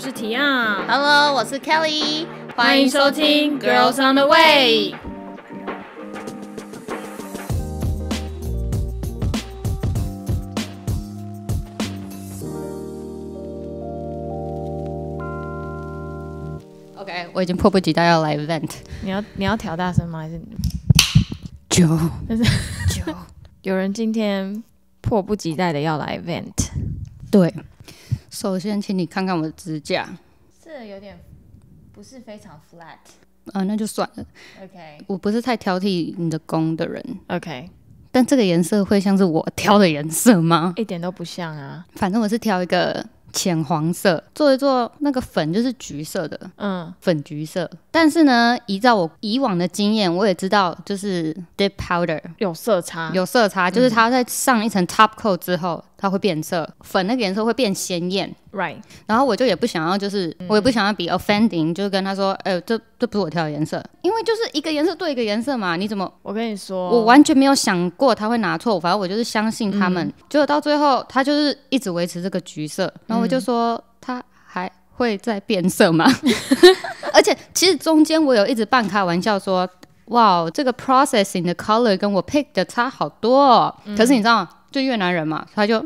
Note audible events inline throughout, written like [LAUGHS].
是体验 h e l l o 我是 Kelly，欢迎收听《Girls on the Way》。OK，我已经迫不及待要来 vent。你要你要调大声吗？还是九？是九。[LAUGHS] 有人今天迫不及待的要来 vent，对。首先，请你看看我的指甲，这有点不是非常 flat 啊，那就算了。OK，我不是太挑剔你的工的人。OK，但这个颜色会像是我挑的颜色吗？一点都不像啊，反正我是挑一个。浅黄色做一做，那个粉就是橘色的，嗯，粉橘色。但是呢，依照我以往的经验，我也知道就是 dip powder 有色差，有色差，就是它在上一层 top coat 之后，它会变色，粉那个颜色会变鲜艳，right。然后我就也不想要，就是我也不想要比 offending，就是跟他说，哎，这这不是我挑的颜色，因为就是一个颜色对一个颜色嘛，你怎么？我跟你说，我完全没有想过他会拿错，反正我就是相信他们，结果到最后他就是一直维持这个橘色，然后。我就说他还会再变色吗？[LAUGHS] 而且其实中间我有一直半开玩笑说，哇，这个 processing 的 color 跟我 pick 的差好多。可是你知道，就越南人嘛，他就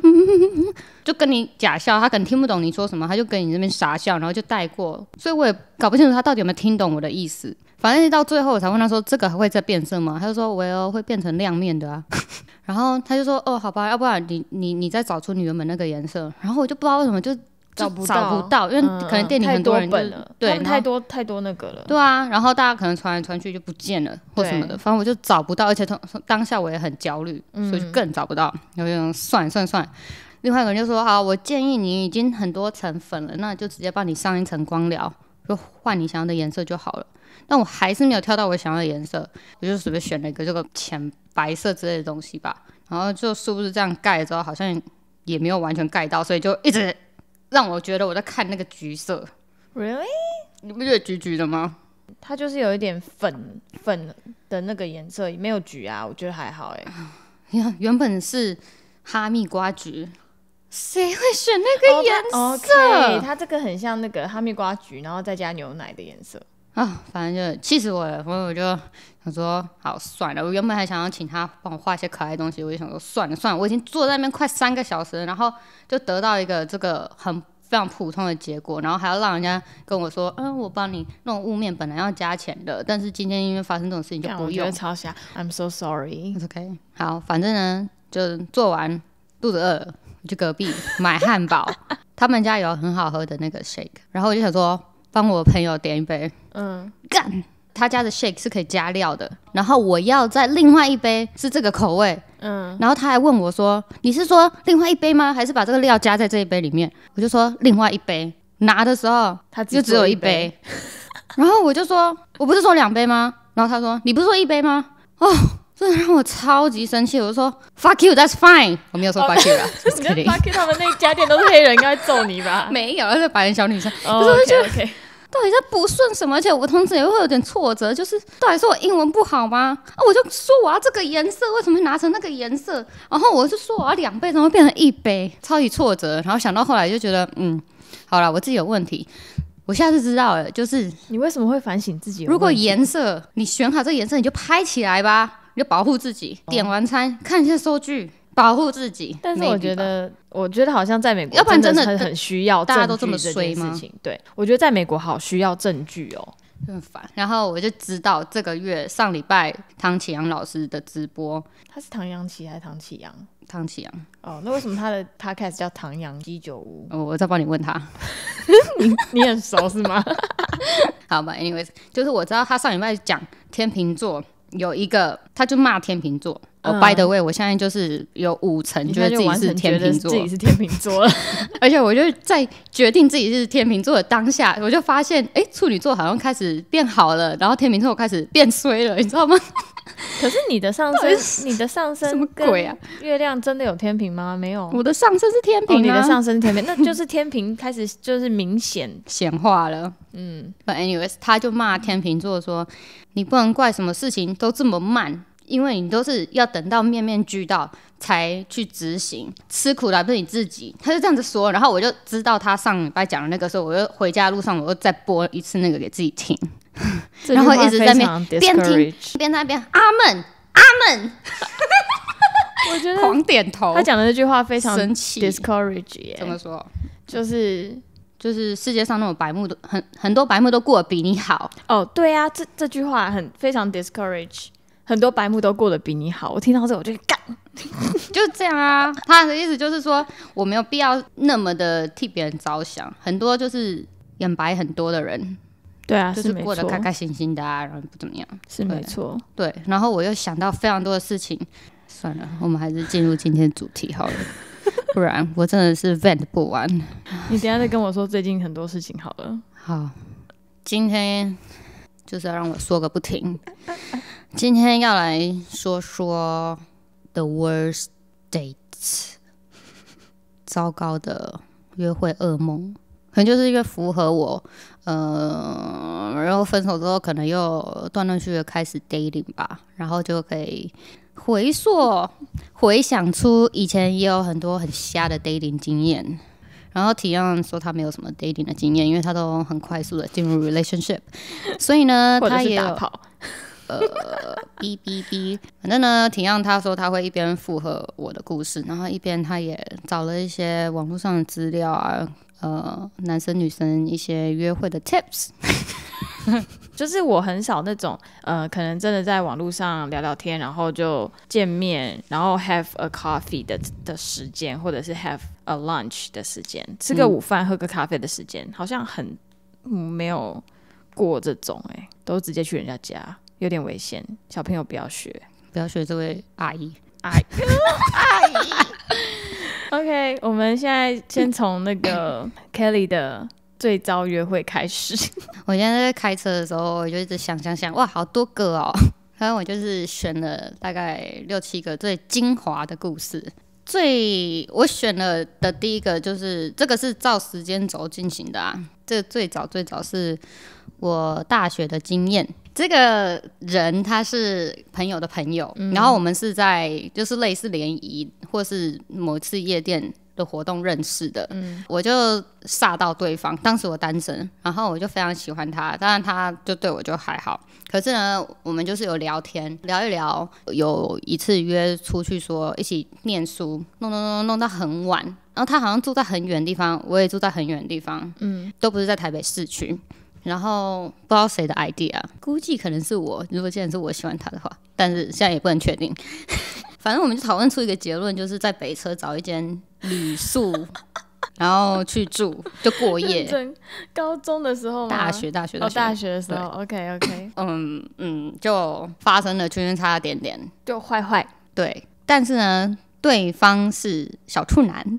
[LAUGHS] 就跟你假笑，他可能听不懂你说什么，他就跟你那边傻笑，然后就带过。所以我也搞不清楚他到底有没有听懂我的意思。反正到最后，我才问他说：“这个还会再变色吗？”他就说：“会哦，会变成亮面的啊。[LAUGHS] ”然后他就说：“哦，好吧，要不然你你你再找出你原本那个颜色。”然后我就不知道为什么就找不到，因为可能店里很多人了，对，太多太多那个了。对啊，然后大家可能传来传去就不见了或什么的，反正我就找不到，而且当下我也很焦虑，所以就更找不到。然后就算算算，另外一个人就说：“好，我建议你已经很多层粉了，那就直接帮你上一层光疗，就换你想要的颜色就好了。”但我还是没有挑到我想要的颜色，我就随便选了一个这个浅白色之类的东西吧。然后就是不是这样盖的时候，好像也没有完全盖到，所以就一直让我觉得我在看那个橘色。Really？你不觉得橘橘的吗？它就是有一点粉粉的那个颜色，没有橘啊，我觉得还好哎。呀，原本是哈密瓜橘，谁会选那个颜色？它这个很像那个哈密瓜橘，然后再加牛奶的颜色。啊，反正就气死我了，所以我就想说，好算了。我原本还想要请他帮我画一些可爱东西，我就想说算了算了，我已经坐在那边快三个小时然后就得到一个这个很非常普通的结果，然后还要让人家跟我说，嗯，我帮你弄雾面，本来要加钱的，但是今天因为发生这种事情就不用。超 i m so sorry。OK，好，反正呢，就做完肚子饿，了，去隔壁买汉堡，[LAUGHS] 他们家有很好喝的那个 shake，然后我就想说。帮我朋友点一杯，嗯，干，他家的 shake 是可以加料的，然后我要在另外一杯是这个口味，嗯，然后他还问我说，你是说另外一杯吗？还是把这个料加在这一杯里面？我就说另外一杯，拿的时候他就只有一杯，然后我就说我不是说两杯吗？然后他说你不是说一杯吗？哦，真的让我超级生气，我就说 fuck you，that's fine，我没有说 fuck you 啊，肯 [LAUGHS] 定 fuck you，他们那家店都是黑人，应该揍你吧？[LAUGHS] 没有，那是白人小女生，OK o 到底在不顺什么？而且我同时也会有点挫折，就是到底是我英文不好吗？啊，我就说我要这个颜色，为什么拿成那个颜色？然后我是说我要两杯，怎么会变成一杯？超级挫折。然后想到后来就觉得，嗯，好了，我自己有问题，我下次知道。了，就是你为什么会反省自己？如果颜色你选好这个颜色，你就拍起来吧，你就保护自己。点完餐看一下收据。保护自己，但是我觉得，我觉得好像在美国，要不然真的很需要大家都这件事情。对，我觉得在美国好需要证据哦，很烦。然后我就知道这个月上礼拜唐启阳老师的直播，他是唐扬琪还是唐启阳？唐启阳哦，那为什么他的 podcast 叫唐阳鸡酒屋？我再帮你问他，[LAUGHS] 你你很熟是吗？[LAUGHS] 好吧，anyways，就是我知道他上礼拜讲天秤座。有一个，他就骂天秤座，我 by the way，我相信就是有五成觉得自己是天秤座，自己是天秤座了。[LAUGHS] 而且我就在决定自己是天秤座的当下，我就发现，哎，处女座好像开始变好了，然后天秤座开始变衰了，你知道吗？[LAUGHS] 可是你的上升，你的上升什么鬼啊？月亮真的有天平吗？没有，我的上升是天平。你的上是天平，那就是天平开始就是明显 [LAUGHS] 显化了。嗯，但 anyways，他就骂天平座说，你不能怪什么事情都这么慢，因为你都是要等到面面俱到才去执行，吃苦的不是你自己。他就这样子说，然后我就知道他上礼拜讲的那个时候，我就回家路上我又再播一次那个给自己听。[LAUGHS] 然后一直在面边听边在边阿门阿门，[LAUGHS] 我觉得狂点头。他讲的那句话非常生气，discourage 怎么说？就是就是世界上那种白木都很很多白木都过得比你好哦。对啊，这这句话很非常 discourage，很多白木都过得比你好。我听到这我就干，[LAUGHS] 就是这样啊。他的意思就是说我没有必要那么的替别人着想，很多就是眼白很多的人。对啊，就是过得开开心心的，啊，然后不怎么样。是没错，对。然后我又想到非常多的事情，算了，我们还是进入今天主题好了，[LAUGHS] 不然我真的是 vent 不完。你等下再跟我说最近很多事情好了。好，今天就是要让我说个不停。今天要来说说 the worst dates，糟糕的约会噩梦。可能就是因为符合我，呃，然后分手之后，可能又断断续续开始 dating 吧，然后就可以回溯、回想出以前也有很多很瞎的 dating 经验。然后体谅说他没有什么 dating 的经验，因为他都很快速的进入 relationship，[LAUGHS] 所以呢，他也 [LAUGHS] 呃，哔哔哔，反正呢，体谅他说他会一边符合我的故事，然后一边他也找了一些网络上的资料啊。呃，男生女生一些约会的 tips，[LAUGHS] 就是我很少那种呃，可能真的在网络上聊聊天，然后就见面，然后 have a coffee 的的时间，或者是 have a lunch 的时间，吃个午饭、喝个咖啡的时间，好像很没有过这种哎，都直接去人家家，有点危险，小朋友不要学，不要学这位阿姨，阿姨。[LAUGHS] [LAUGHS] OK，我们现在先从那个 [LAUGHS] Kelly 的最糟约会开始。[LAUGHS] 我现在在开车的时候，我就一直想想想，哇，好多个哦。[LAUGHS] 反正我就是选了大概六七个最精华的故事。最我选了的第一个就是这个是照时间轴进行的啊。这最早最早是我大学的经验。这个人他是朋友的朋友，然后我们是在就是类似联谊或是某次夜店的活动认识的，我就煞到对方。当时我单身，然后我就非常喜欢他，当然他就对我就还好。可是呢，我们就是有聊天聊一聊，有一次约出去说一起念书，弄弄弄弄到很晚。然后他好像住在很远的地方，我也住在很远的地方，嗯，都不是在台北市区。然后不知道谁的 idea，估计可能是我。如果既然是我喜欢他的话，但是现在也不能确定。[LAUGHS] 反正我们就讨论出一个结论，就是在北车找一间旅宿，然后去住就过夜。[LAUGHS] 高中的时候，大学大学哦，大学的时候，OK OK，[LAUGHS] 嗯嗯，就发生了圈圈差差点点，就坏坏。对，但是呢，对方是小处男，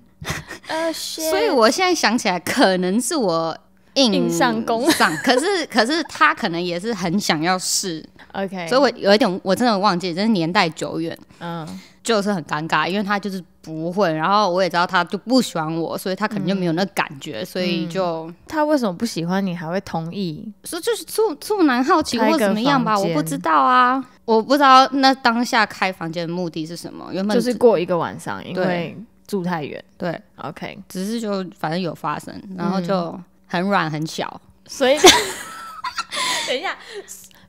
呃，所以我现在想起来，可能是我。印上功上，可是 [LAUGHS] 可是他可能也是很想要试，OK，所以我有一点我真的忘记，真是年代久远，嗯，就是很尴尬，因为他就是不会，然后我也知道他就不喜欢我，所以他可能就没有那感觉，所以就他为什么不喜欢你还会同意？说就是处处男好奇或怎么样吧，我不知道啊，我不知道那当下开房间的目的是什么，原本就是过一个晚上，因为住太远，对，OK，只是就反正有发生，然后就。很软很小，所以 [LAUGHS] 等一下，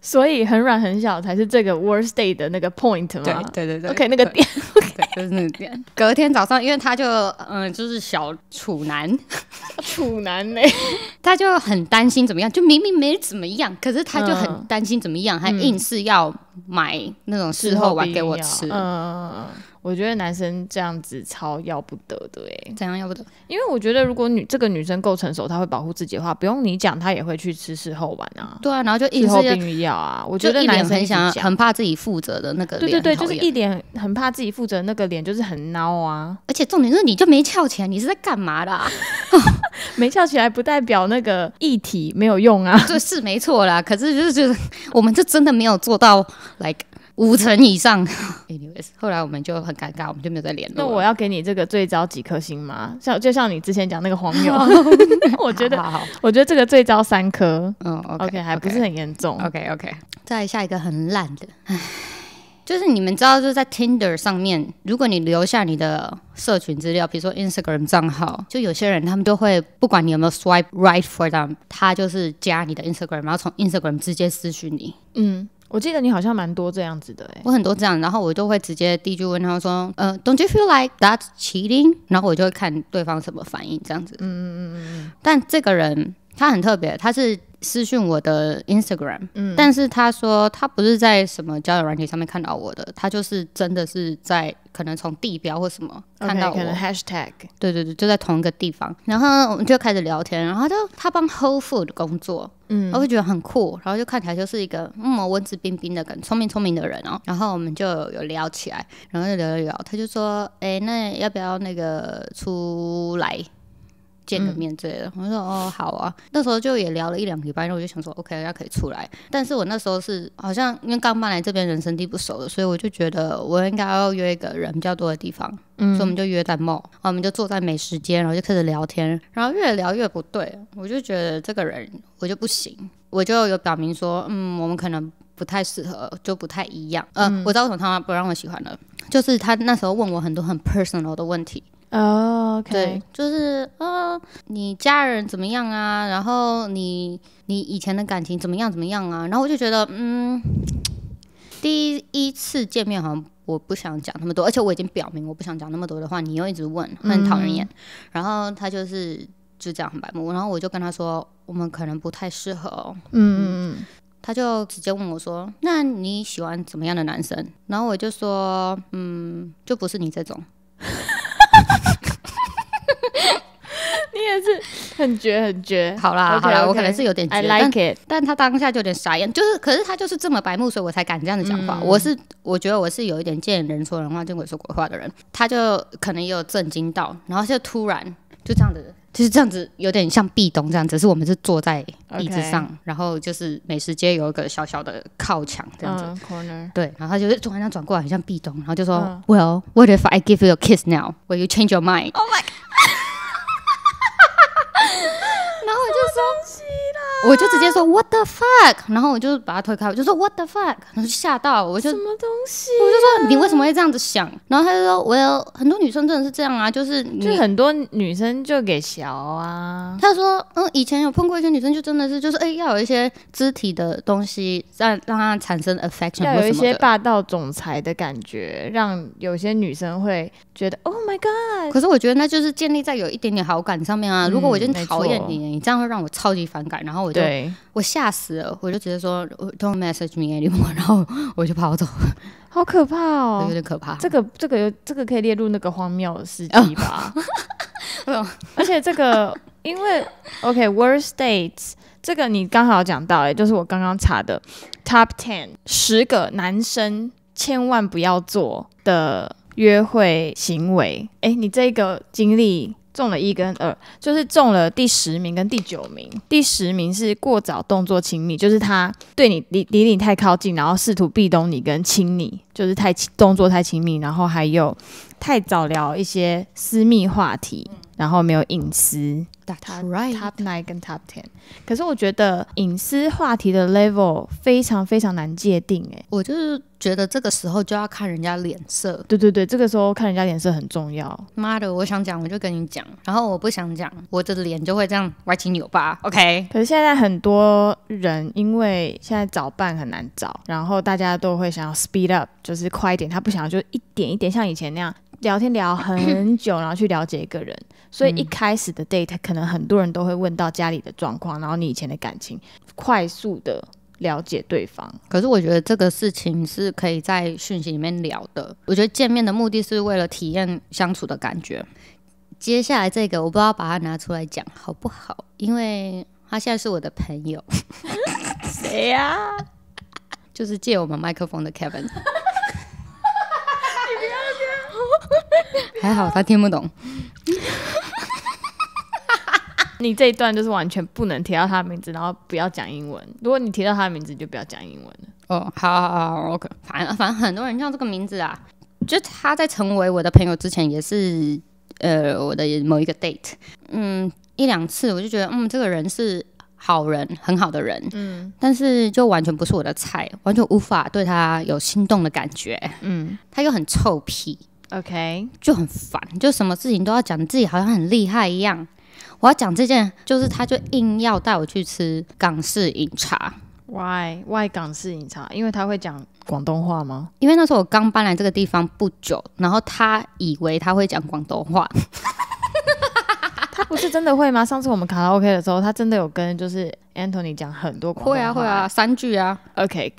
所以很软很小才是这个 worst day 的那个 point 吗？对对对对，OK，那个点，OK，就是那个点。隔天早上，因为他就嗯，就是小处男，处男呢，[LAUGHS] 他就很担心怎么样，就明明没怎么样，可是他就很担心怎么样，还硬是要买那种事后丸给我吃。我觉得男生这样子超要不得的哎，怎样要不得？因为我觉得如果女这个女生够成熟，她会保护自己的话，不用你讲，她也会去吃事后丸啊。对啊，然后就事后避孕药啊。我觉得男生很很怕自己负责的那个脸，对对对，就是一脸很怕自己负责那个脸，就是很孬啊。而且重点是，你就没翘起来，你是在干嘛的？啊？[LAUGHS] 没翘起来不代表那个一体没有用啊，这是没错啦。可是就是就是我们就真的没有做到，like。五成以上，[LAUGHS] anyways，后来我们就很尴尬，我们就没有再联络。那我要给你这个最招几颗星吗？像就像你之前讲那个黄牛，[LAUGHS] 我觉得我觉得这个最招三颗，嗯，OK，还不是很严重，OK OK。再下一个很烂的，唉，就是你们知道，就是在 Tinder 上面，如果你留下你的社群资料，比如说 Instagram 账号，就有些人他们都会不管你有没有 swipe right for them，他就是加你的 Instagram，然后从 Instagram 直接私讯你，嗯。我记得你好像蛮多这样子的哎，我很多这样，然后我就会直接第一句问他说，呃，Don't you feel like that cheating？然后我就会看对方什么反应这样子，嗯嗯嗯嗯嗯。但这个人他很特别，他是。私讯我的 Instagram，但是他说他不是在什么交友软件上面看到我的，他就是真的是在可能从地标或什么看到我。OK，hashtag。对对对，就在同一个地方，然后我们就开始聊天，然后就他帮 Whole f o o d 工作，嗯，我会觉得很酷，然后就看起来就是一个嗯文质彬彬的、很聪明聪明的人哦，然后我们就有聊起来，然后就聊聊聊，他就说，哎，那要不要那个出来？见个面之类的，我说哦好啊，那时候就也聊了一两个拜，然后我就想说 OK，那可以出来。但是我那时候是好像因为刚搬来这边，人生地不熟的，所以我就觉得我应该要约一个人比较多的地方，嗯，所以我们就约在 mall，然后我们就坐在美食街，然后就开始聊天，然后越聊越不对，我就觉得这个人我就不行，我就有表明说，嗯，我们可能不太适合，就不太一样。嗯，我知道为什么他不让我喜欢了，就是他那时候问我很多很 personal 的问题。哦，对，就是呃，你家人怎么样啊？然后你你以前的感情怎么样怎么样啊？然后我就觉得，嗯，第一次见面好像我不想讲那么多，而且我已经表明我不想讲那么多的话，你又一直问，很讨人厌。然后他就是就这样很白目，然后我就跟他说，我们可能不太适合。嗯嗯嗯，他就直接问我说，那你喜欢怎么样的男生？然后我就说，嗯，就不是你这种。很绝，很绝。好啦，好啦，我可能是有点绝，但但他当下就有点傻眼，就是，可是他就是这么白目，所以我才敢这样子讲话。我是，我觉得我是有一点见人说人话，见鬼说鬼话的人。他就可能也有震惊到，然后就突然就这样子，就是这样子，有点像壁咚这样子。是我们是坐在椅子上，然后就是美食街有一个小小的靠墙这样子，对，然后他就是突然间转过来，很像壁咚，然后就说，Well, what if I give you a kiss now? Will you change your mind? 我就直接说 What the fuck，然后我就把他推开，我就说 What the fuck，然后吓到我就什么东西，我就说你为什么会这样子想？然后他就说，我有很多女生真的是这样啊，就是就很多女生就给小啊。他说，嗯，以前有碰过一些女生，就真的是就是哎，要有一些肢体的东西让让她产生 affection，有一些霸道总裁的感觉，让有些女生会觉得 Oh my God。可是我觉得那就是建立在有一点点好感上面啊。如果我已经讨厌你，你这样会让我超级反感，然后我。对我吓死了，我就直接说，Don't message me anymore，[LAUGHS] 然后我就跑走，好可怕哦，有点可怕。这个这个这个可以列入那个荒谬的事迹吧？有，[LAUGHS] 而且这个，因为 OK worst dates，这个你刚好讲到，也就是我刚刚查的 top ten 十个男生千万不要做的约会行为。哎，你这个经历。中了一跟二，就是中了第十名跟第九名。第十名是过早动作亲密，就是他对你离离你太靠近，然后试图壁咚你跟亲你，就是太动作太亲密，然后还有太早聊一些私密话题，然后没有隐私。That's right, top nine 跟 top ten. 可是我觉得隐私话题的 level 非常非常难界定哎。我就是。觉得这个时候就要看人家脸色，对对对，这个时候看人家脸色很重要。妈的，我想讲我就跟你讲，然后我不想讲我的脸就会这样歪七扭八。OK，可是现在很多人因为现在找伴很难找，然后大家都会想要 speed up，就是快一点，他不想要就一点一点像以前那样聊天聊很久，然后去了解一个人。所以一开始的 date 可能很多人都会问到家里的状况，然后你以前的感情，快速的。了解对方，可是我觉得这个事情是可以在讯息里面聊的。我觉得见面的目的是为了体验相处的感觉。接下来这个我不知道把它拿出来讲好不好？因为他现在是我的朋友。谁呀？就是借我们麦克风的 Kevin。[LAUGHS] 还好他听不懂。你这一段就是完全不能提到他的名字，然后不要讲英文。如果你提到他的名字，你就不要讲英文哦，好好好，OK。反正反正很多人叫这个名字啊，就他在成为我的朋友之前，也是呃我的某一个 date。嗯，一两次我就觉得，嗯，这个人是好人，很好的人。嗯，但是就完全不是我的菜，完全无法对他有心动的感觉。嗯，他又很臭屁。OK，就很烦，就什么事情都要讲自己好像很厉害一样。我要讲这件，就是他就硬要带我去吃港式饮茶。Why Why 港式饮茶？因为他会讲广东话吗？因为那时候我刚搬来这个地方不久，然后他以为他会讲广东话。[LAUGHS] 他不是真的会吗？上次我们卡拉 OK 的时候，他真的有跟就是 Anthony 讲很多广东话。会啊会啊，三句啊，OK。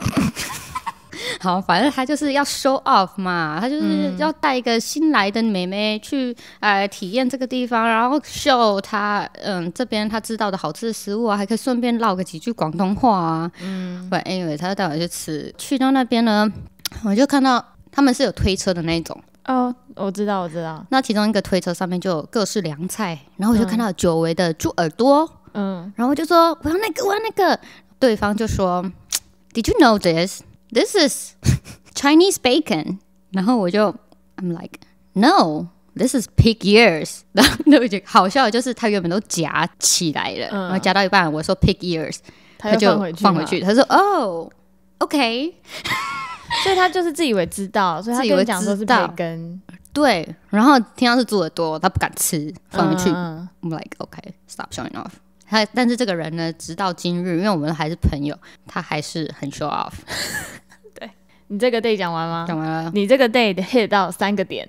[LAUGHS] 好，反正他就是要 show off 嘛，他就是要带一个新来的妹妹去，呃，体验这个地方，然后 show 他，嗯，这边他知道的好吃的食物啊，还可以顺便唠个几句广东话啊。嗯，反正 anyway 他带我去吃，去到那边呢，我就看到他们是有推车的那种。哦，我知道，我知道。那其中一个推车上面就有各式凉菜，然后我就看到久违的猪耳朵。嗯，然后我就说我要那个，我要那个。对方就说，Did you know this？this is Chinese bacon. 然后我就, I'm like, no, this is pig ears. [LAUGHS] 然后就好笑的就是他原本都夹起来了。然后夹到一半我说 uh, pig ears. oh, okay. [LAUGHS] 所以他就是自以为知道,所以他跟你讲说是培根。对，然后听到是猪耳朵，他不敢吃，放回去。Uh, I'm like, okay, stop showing off. 他但是这个人呢，直到今日，因为我们还是朋友，他还是很 show off。[LAUGHS] 对你这个 day 讲完吗？讲完了。你这个 day 的 hit 到三个点，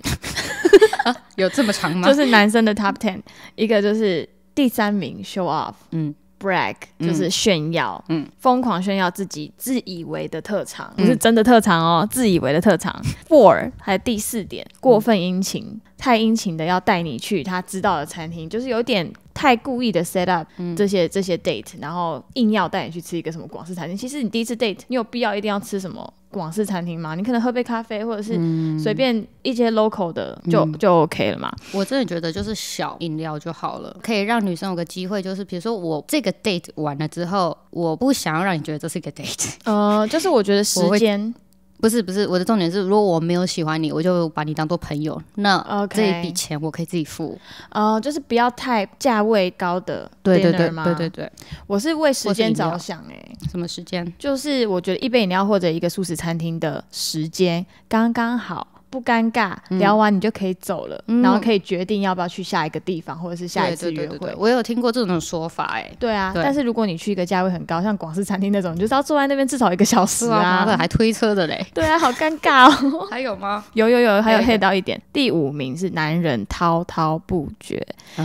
[LAUGHS] 有这么长吗？就是男生的 top ten，一个就是第三名 show off，嗯，brag 就是炫耀，嗯，疯狂炫耀自己自以为的特长，不是真的特长哦，自以为的特长。Four 还有第四点，过分殷勤，太殷勤的要带你去他知道的餐厅，就是有点。太故意的 set up 这些这些 date，然后硬要带你去吃一个什么广式餐厅。其实你第一次 date，你有必要一定要吃什么广式餐厅吗？你可能喝杯咖啡，或者是随便一些 local 的就就 OK 了嘛。我真的觉得就是小饮料就好了，可以让女生有个机会，就是比如说我这个 date 完了之后，我不想要让你觉得这是一个 date。呃，就是我觉得时间。不是不是，我的重点是，如果我没有喜欢你，我就把你当做朋友。那这一笔钱我可以自己付。哦，就是不要太价位高的，对对对对对对。我是为时间着想哎，什么时间？就是我觉得一杯饮料或者一个素食餐厅的时间刚刚好。不尴尬，聊完你就可以走了，然后可以决定要不要去下一个地方或者是下一次约会。我有听过这种说法，哎，对啊。但是如果你去一个价位很高，像广式餐厅那种，你就是要坐在那边至少一个小时啊，[LAUGHS] 还推车的嘞。对啊，好尴尬哦。[LAUGHS] 还有吗？有有有，还有黑到一点。第五名是男人滔滔不绝，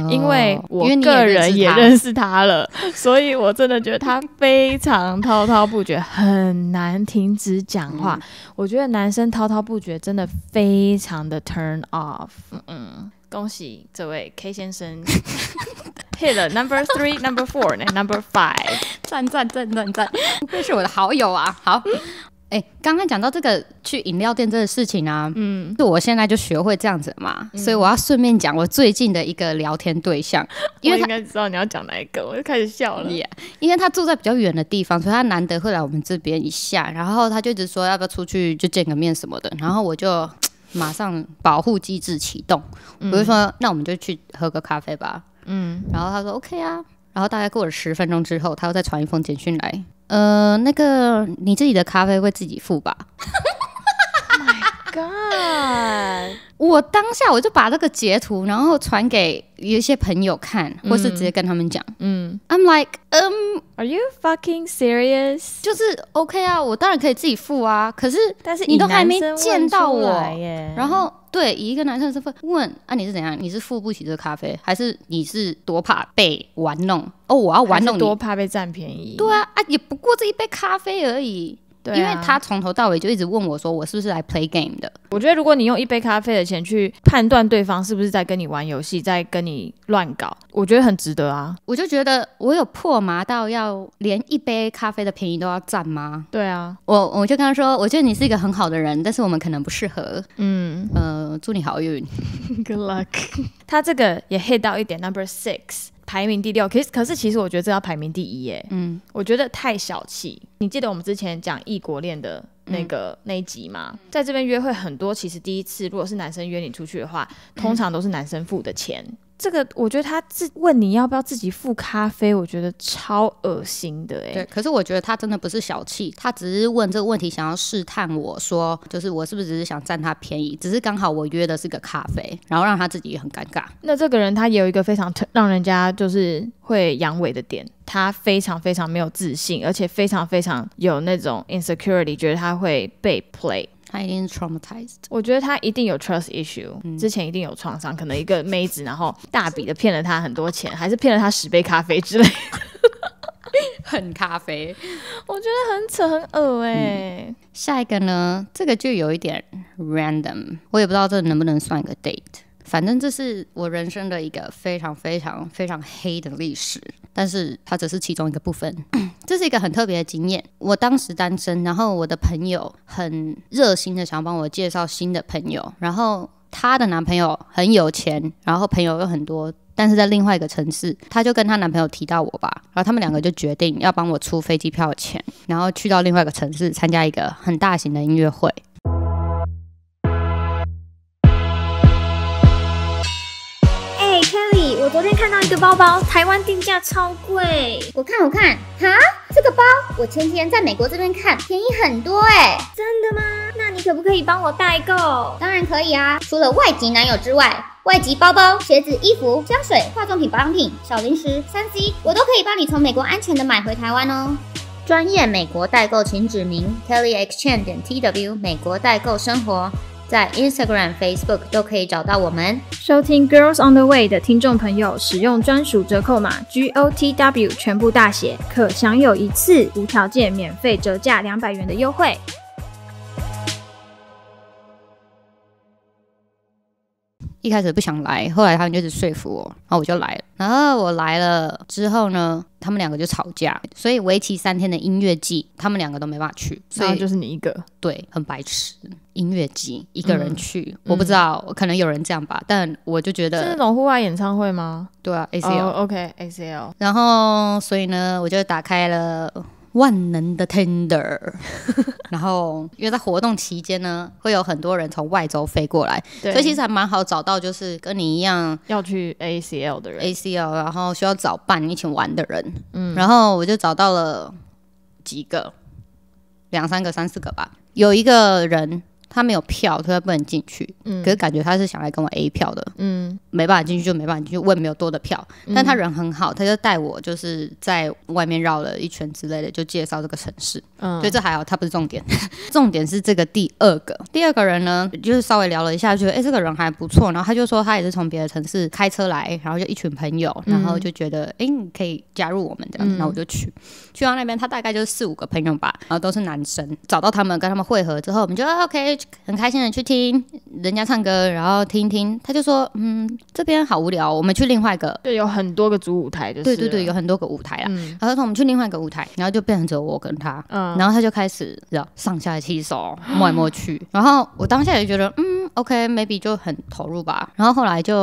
因为我个人也认识他了，所以我真的觉得他非常滔滔不绝，很难停止讲话。我觉得男生滔滔不绝真的。非常的 turn off，嗯嗯，恭喜这位 K 先生，hit 了 number three，number four n u m b e r five，赞赞赞赞赞，这是我的好友啊，好。哎，刚刚讲到这个去饮料店这个事情啊，嗯，就我现在就学会这样子嘛，所以我要顺便讲我最近的一个聊天对象，因为他应该知道你要讲哪一个，我就开始笑了，因为他住在比较远的地方，所以他难得会来我们这边一下，然后他就一直说要不要出去就见个面什么的，然后我就马上保护机制启动，我就说那我们就去喝个咖啡吧，嗯，然后他说 OK 啊。然后大概过了十分钟之后，他又再传一封简讯来，呃，那个你自己的咖啡会自己付吧？My God！[LAUGHS] 我当下我就把这个截图，然后传给有一些朋友看，或是直接跟他们讲，嗯，I'm like，嗯，Are you fucking serious？就是 OK 啊，我当然可以自己付啊，可是但是你都还没见到我耶，然后。对，以一个男生的身份问：啊，你是怎样？你是付不起这咖啡，还是你是多怕被玩弄？哦，我要玩弄你，多怕被占便宜？对啊，啊，也不过这一杯咖啡而已。因为他从头到尾就一直问我说我是不是来 play game 的？我觉得如果你用一杯咖啡的钱去判断对方是不是在跟你玩游戏，在跟你乱搞，我觉得很值得啊！我就觉得我有破麻到要连一杯咖啡的便宜都要占吗？对啊，我我就跟他说，我觉得你是一个很好的人，但是我们可能不适合。嗯呃，祝你好运，[LAUGHS] Good luck。他这个也 hit 到一点 number six。排名第六，可是可是其实我觉得这要排名第一耶。嗯，我觉得太小气。你记得我们之前讲异国恋的那个那一集吗？在这边约会很多，其实第一次如果是男生约你出去的话，通常都是男生付的钱。这个我觉得他自问你要不要自己付咖啡，我觉得超恶心的哎。对，可是我觉得他真的不是小气，他只是问这个问题想要试探我说，就是我是不是只是想占他便宜，只是刚好我约的是个咖啡，然后让他自己也很尴尬。那这个人他也有一个非常让人家就是会阳痿的点，他非常非常没有自信，而且非常非常有那种 insecurity，觉得他会被 play。他一定是 traumatized。我觉得他一定有 trust issue，之前一定有创伤，可能一个妹子，然后大笔的骗了他很多钱，还是骗了他十杯咖啡之类的，很咖啡。我觉得很扯，很恶哎。下一个呢？这个就有一点 random，我也不知道这能不能算一个 date。反正这是我人生的一个非常非常非常黑的历史。但是它只是其中一个部分，[CLEARS THROAT] 这是一个很特别的经验。我当时单身，然后我的朋友很热心的想要帮我介绍新的朋友，然后她的男朋友很有钱，然后朋友又很多，但是在另外一个城市，她就跟她男朋友提到我吧，然后他们两个就决定要帮我出飞机票钱，然后去到另外一个城市参加一个很大型的音乐会。我昨天看到一个包包，台湾定价超贵。我看，我看，哈，这个包我前天在美国这边看，便宜很多哎。真的吗？那你可不可以帮我代购？当然可以啊。除了外籍男友之外，外籍包包、鞋子、衣服、香水、化妆品、保养品、小零食、三 C，我都可以帮你从美国安全的买回台湾哦。专业美国代购，请指明 k e l l y e x c h a n g e 点 tw，美国代购生活。在 Instagram、Facebook 都可以找到我们。收听 Girls on the Way 的听众朋友，使用专属折扣码 GOTW（ 全部大写）可享有一次无条件免费折价两百元的优惠。一开始不想来，后来他们就一直说服我，然后我就来了。然后我来了之后呢，他们两个就吵架，所以为期三天的音乐季，他们两个都没办法去，所以就是你一个，对，很白痴。音乐季一个人去，我不知道，可能有人这样吧，但我就觉得那种户外演唱会吗？对啊，ACL，OK，ACL。然后所以呢，我就打开了。万能的 Tender，[LAUGHS] 然后因为在活动期间呢，会有很多人从外州飞过来，所以其实还蛮好找到，就是跟你一样要去 ACL 的人，ACL，然后需要找伴一起玩的人，嗯，然后我就找到了几个，两三个、三四个吧，有一个人。他没有票，所以他不能进去。嗯，可是感觉他是想来跟我 A 票的。嗯，没办法进去就没办法进去，我也没有多的票。但他人很好，他就带我就是在外面绕了一圈之类的，就介绍这个城市。嗯，所以这还好，他不是重点。重点是这个第二个第二个人呢，就是稍微聊了一下，觉得哎这个人还不错。然后他就说他也是从别的城市开车来，然后就一群朋友，然后就觉得哎你可以加入我们，这样。然后我就去去到那边，他大概就是四五个朋友吧，然后都是男生。找到他们跟他们会合之后，我们就 OK。很开心的去听人家唱歌，然后听听，他就说，嗯，这边好无聊，我们去另外一个。对，有很多个主舞台，就是。对对对，有很多个舞台啦。嗯。然后他说我们去另外一个舞台，然后就变成只有我跟他。嗯。然后他就开始，要上下来手摸来摸去。然后我当下也觉得，嗯，OK，maybe 就很投入吧。然后后来就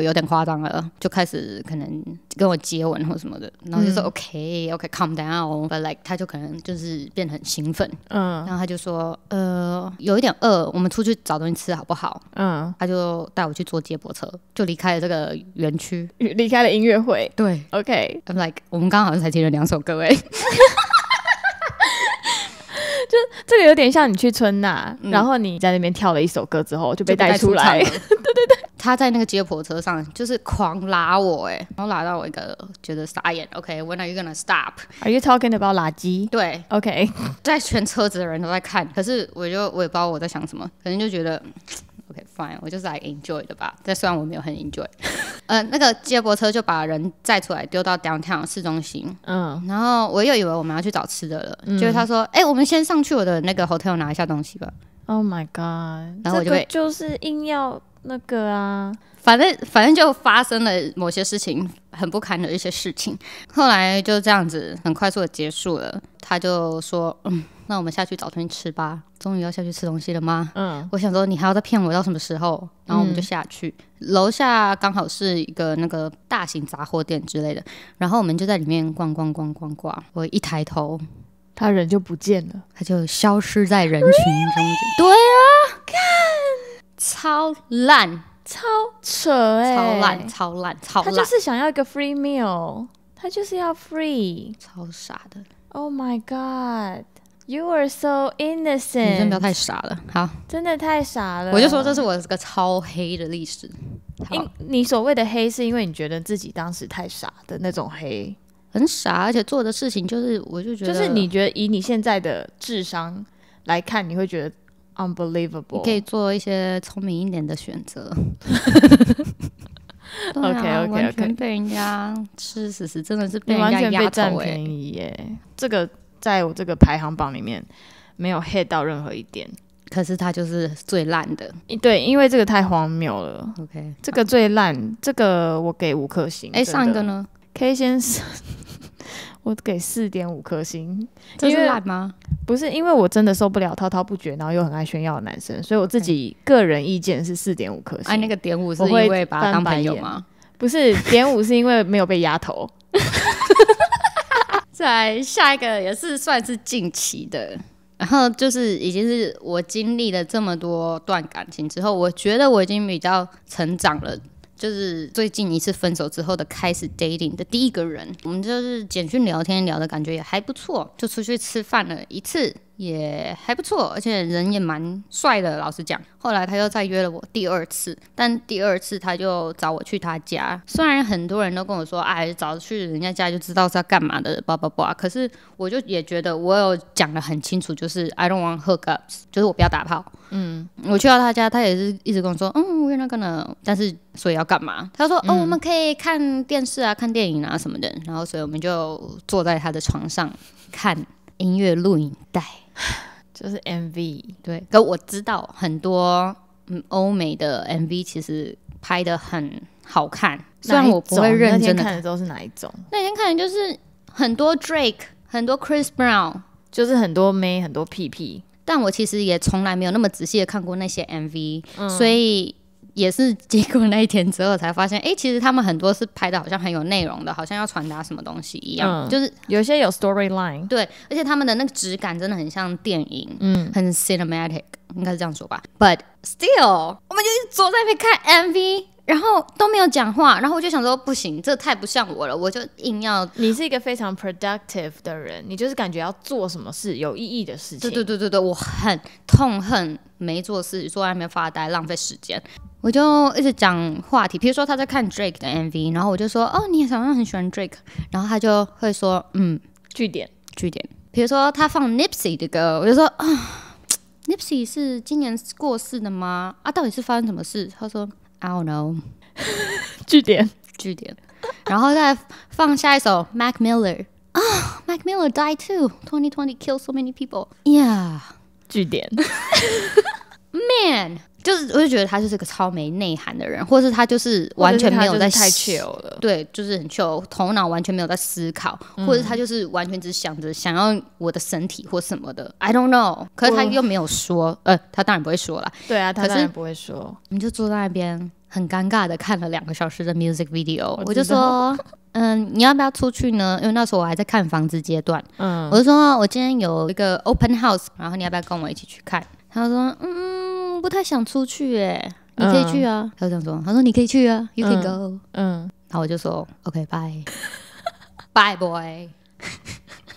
有点夸张了，就开始可能跟我接吻或什么的。然后就说 OK，OK，come down，but like 他就可能就是变得很兴奋。嗯。然后他就说，呃，有一。有点饿，我们出去找东西吃好不好？嗯，他就带我去坐接驳车，就离开了这个园区，[LAUGHS] 离开了音乐会。对，OK，I'm like，我们刚刚好像才听了两首歌哎。[LAUGHS] 就这个有点像你去村呐，然后你在那边跳了一首歌之后就被带出来。对对对，[LAUGHS] 他在那个接驳车上就是狂拉我，哎，然后拉到我一个觉得傻眼。OK，when are you gonna stop？Are you talking about 垃圾？对，OK，[LAUGHS] 在全车子的人都在看，可是我就我也不知道我在想什么，可能就觉得。Fine，我就是来 enjoy 的吧。但虽然我没有很 enjoy，[LAUGHS] 呃，那个接驳车就把人载出来丢到 downtown 市中心，嗯，然后我又以为我们要去找吃的了，就是他说，哎，我们先上去我的那个 hotel 拿一下东西吧。Oh my god，然后我就就是硬要那个啊，反正反正就发生了某些事情，很不堪的一些事情。后来就这样子很快速的结束了，他就说，嗯。那我们下去找东西吃吧。终于要下去吃东西了吗？嗯。我想说，你还要再骗我到什么时候？然后我们就下去，楼下刚好是一个那个大型杂货店之类的。然后我们就在里面逛逛逛逛逛。我一抬头，他人就不见了，他就消失在人群中间。[LAUGHS] 对啊，看，超烂，超扯哎，超烂，超烂，超烂。他就是想要一个 free meal，他就是要 free，超傻的。Oh my god！You are so innocent。你真不要太傻了，好，真的太傻了。我就说这是我这个超黑的历史。因你所谓的黑，是因为你觉得自己当时太傻的那种黑，很傻，而且做的事情就是，我就觉得就是你觉得以你现在的智商来看，你会觉得 unbelievable。你可以做一些聪明一点的选择。OK [LAUGHS] OK，完全被人家吃死死，真的是被完全被占便宜耶。这个。在我这个排行榜里面，没有 hit 到任何一点，可是他就是最烂的。对，因为这个太荒谬了。OK，这个最烂，这个我给五颗星。哎，上一个呢？K 先生，[LAUGHS] 我给四点五颗星。这是烂吗？不是，因为我真的受不了滔滔不绝，然后又很爱炫耀的男生，所以我自己个人意见是四点五颗星。哎，那个点五是因为把他当朋友吗？不是，点五是因为没有被压头。[LAUGHS] 来下一个也是算是近期的，然后就是已经是我经历了这么多段感情之后，我觉得我已经比较成长了。就是最近一次分手之后的开始 dating 的第一个人，我们就是简讯聊天聊的感觉也还不错，就出去吃饭了一次。也还不错，而且人也蛮帅的。老实讲，后来他又再约了我第二次，但第二次他就找我去他家。虽然很多人都跟我说，哎，找去人家家就知道是要干嘛的，叭叭叭。可是我就也觉得，我有讲的很清楚，就是 I don't want hookups，就是我不要打炮。嗯，我去到他家，他也是一直跟我说，嗯，我 o 那个呢。但是所以要干嘛？他说，哦，我们可以看电视啊，看电影啊什么的。然后所以我们就坐在他的床上看。音乐录影带 [SIGHS] 就是 MV，对，可我知道很多嗯欧美的 MV 其实拍的很好看，虽然我不会认真看的都是哪一种，那天看的就是很多 Drake，很多 Chris Brown，就是很多妹，很多屁屁，但我其实也从来没有那么仔细的看过那些 MV，所以。也是经过那一天之后，才发现，哎，其实他们很多是拍的好像很有内容的，好像要传达什么东西一样，就是有些有 storyline。对，而且他们的那个质感真的很像电影，嗯，很 cinematic，应该是这样说吧。But still，我们就坐在那边看 MV，然后都没有讲话。然后我就想说，不行，这太不像我了，我就硬要。你是一个非常 productive 的人，你就是感觉要做什么事有意义的事情。对对对对对，我很痛恨没做事，坐在那边发呆，浪费时间。我就一直讲话题，比如说他在看 Drake 的 MV，然后我就说，哦，你好像很喜欢 Drake，然后他就会说，嗯，据点，据点。比如说他放 Nipsey 的歌，我就说，啊，Nipsey 是今年过世的吗？啊，到底是发生什么事？他说，I don't know。据点，据点。然后再放下一首 Mac Miller，啊，Mac Miller die too，2020 kills so many people，yeah，据点，man。就是，我就觉得他就是个超没内涵的人，或者是他就是完全没有在太丑了，对，就是很丑，头脑完全没有在思考，或者他就是完全只想着想要我的身体或什么的，I don't know。可是他又没有说，呃，他当然不会说了，对啊，他当然不会说。你就坐在那边很尴尬的看了两个小时的 music video，我就说，嗯，你要不要出去呢？因为那时候我还在看房子阶段，嗯，我就说我今天有一个 open house，然后你要不要跟我一起去看？他说，嗯。不太想出去哎，你可以去啊。他想说，他说你可以去啊，You can go。嗯，然后我就说 OK，bye，bye [LAUGHS] boy。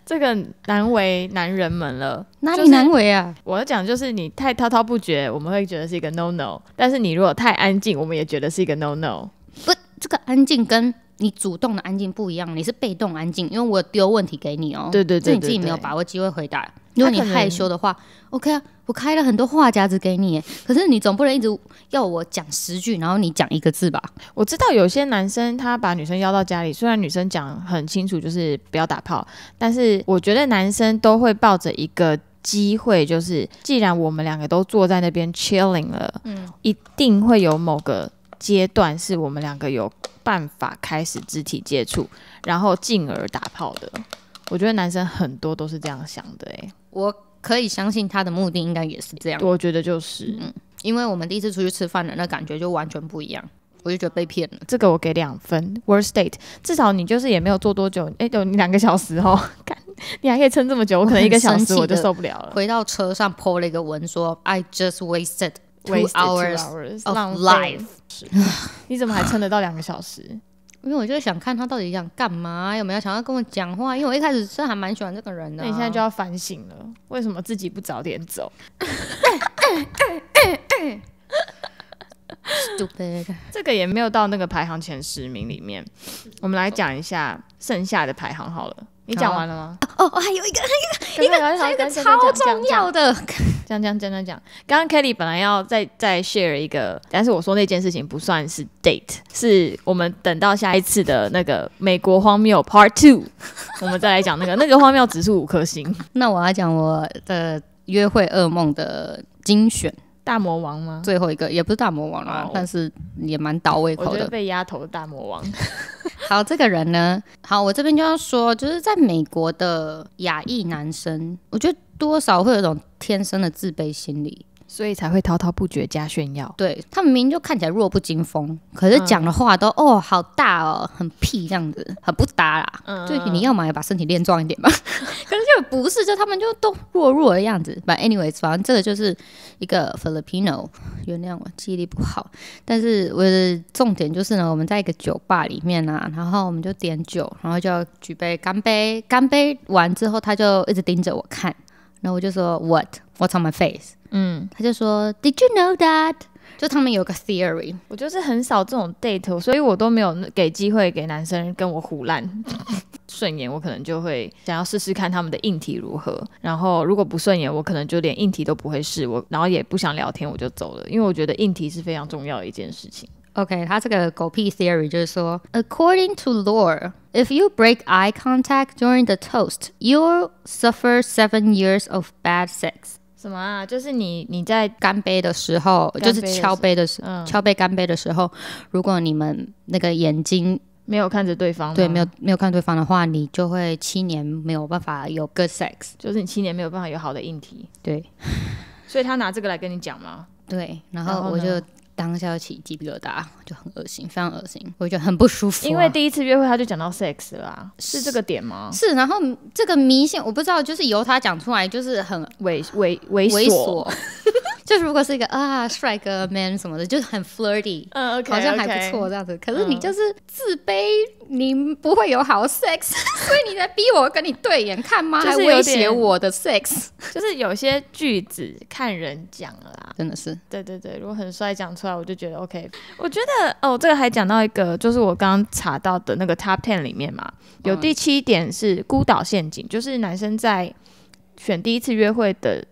这个难为男人们了，哪里难为啊？我要讲就是你太滔滔不绝，我们会觉得是一个 no no；但是你如果太安静，我们也觉得是一个 no no。不，这个安静跟你主动的安静不一样，你是被动安静，因为我丢问题给你哦。对对对，你自己没有把握机会回答。如果你害羞的话。OK 啊，我开了很多话夹子给你，可是你总不能一直要我讲十句，然后你讲一个字吧？我知道有些男生他把女生邀到家里，虽然女生讲很清楚，就是不要打炮，但是我觉得男生都会抱着一个机会，就是既然我们两个都坐在那边 chilling 了，嗯，一定会有某个阶段是我们两个有办法开始肢体接触，然后进而打炮的。我觉得男生很多都是这样想的，哎，我。可以相信他的目的应该也是这样，我觉得就是，嗯，因为我们第一次出去吃饭的那感觉就完全不一样，我就觉得被骗了。这个我给两分，Worst date，至少你就是也没有坐多久，哎，有两个小时哦，看 [LAUGHS] 你还可以撑这么久，我可能一个小时我就受不了了。回到车上，po 了一个文说：“I just wasted two hours of life。”你怎么还撑得到两个小时？因为我就是想看他到底想干嘛，有没有想要跟我讲话？因为我一开始是还蛮喜欢这个人的。那现在就要反省了，为什么自己不早点走？[LAUGHS] 这个也没有到那个排行前十名里面。我们来讲一下剩下的排行好了。你讲完了吗？哦，我还有一个一个一个一个超重要的。这样这样这样讲，刚刚 Kelly 本来要再再 share 一个，但是我说那件事情不算是 date，是我们等到下一次的那个美国荒谬 Part Two，我们再来讲那个 [LAUGHS] 那个荒谬指数五颗星。那我要讲我的约会噩梦的精选大魔王吗？最后一个也不是大魔王啦，但是也蛮倒胃口的，被压头的大魔王。[LAUGHS] 好，这个人呢，好，我这边就要说，就是在美国的亚裔男生，我觉得。多少会有一种天生的自卑心理，所以才会滔滔不绝加炫耀。对他们明明就看起来弱不禁风，可是讲的话都哦好大哦，很屁这样子，很不搭啦。对，你要么也把身体练壮一点吧。[LAUGHS] 可是就不是，就他们就都弱弱的样子。But a n y w a y s 反正这个就是一个 Filipino，原谅我记忆力不好。但是我的重点就是呢，我们在一个酒吧里面啊，然后我们就点酒，然后就要举杯干杯，干杯完之后他就一直盯着我看。然后我就说 What? What's on my face？嗯，他就说 Did you know that？就他们有个 theory。我就是很少这种 date，所以我都没有给机会给男生跟我胡烂 [LAUGHS] 顺眼，我可能就会想要试试看他们的硬体如何。然后如果不顺眼，我可能就连硬体都不会试，我然后也不想聊天，我就走了，因为我觉得硬体是非常重要的一件事情。OK，他这个狗屁 theory 就是说 According to lore。If you break eye contact during the toast, you'll suffer seven years of bad sex。什么啊？就是你你在干杯的时候，就是敲杯的时，敲杯干杯的时候，如果你们那个眼睛没有看着对方，对，没有没有看对方的话，你就会七年没有办法有 good sex，就是你七年没有办法有好的硬体。对，所以他拿这个来跟你讲吗？对，然后我就。当下起鸡皮疙瘩就很恶心，非常恶心，我觉得很不舒服。因为第一次约会他就讲到 sex 啦，是这个点吗？是，然后这个迷信我不知道，就是由他讲出来就是很猥猥猥猥琐。就如果是一个啊帅哥 man 什么的，就是很 flirty，嗯，好像还不错这样子。可是你就是自卑，你不会有好 sex，[LAUGHS] 所以你在逼我跟你对眼看吗？还威胁我的 sex，[LAUGHS] 就是有些句子看人讲啦，真的是，对对对。如果很帅讲出来，我就觉得 OK。我觉得哦，这个还讲到一个，就是我刚刚查到的那个 top ten 里面嘛，有第七点是孤岛陷阱，就是男生在选第一次约会的